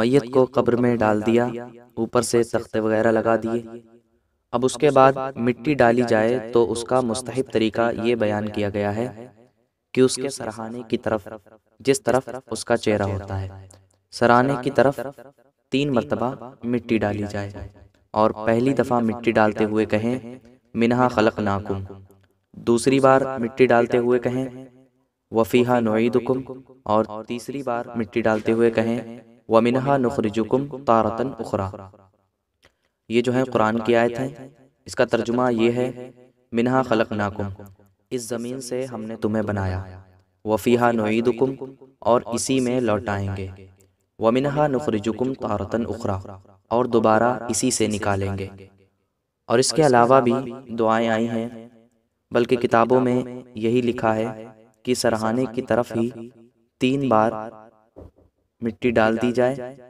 मैयत को कब्र में डाल दिया ऊपर से तख्ते वगैरह लगा दिए अब उसके बाद मिट्टी डाली जाए तो उसका मुस्तहिब तरीका ये बयान किया गया है कि उसके सराहाने की तरफ जिस तरफ उसका चेहरा होता है सराहने की तरफ तीन मरतबा मिट्टी डाली जाए और पहली दफ़ा मिट्टी डालते हुए कहें मिनहा खलक नाकुम दूसरी बार मिट्टी डालते हुए कहें वफ़ीहा नोईदुकुम और तीसरी बार मिट्टी डालते हुए कहें वमिनहा नुखरजुकुम तारतन उखरा ये जो है कुरान की आयत है इसका तर्जुमा ये है मिनहा खलक नाकुम इस ज़मीन से हमने तुम्हें बनाया वफ़ीहा नोईदुकुम और इसी में लौटाएंगे वमिनहा नुखरजुकुम तारतन उखरा और दोबारा इसी से निकालेंगे और इसके अलावा भी दुआएं आई हैं बल्कि किताबों में यही लिखा है कि सरहाने की तरफ ही तीन बार मिट्टी डाल दी जाए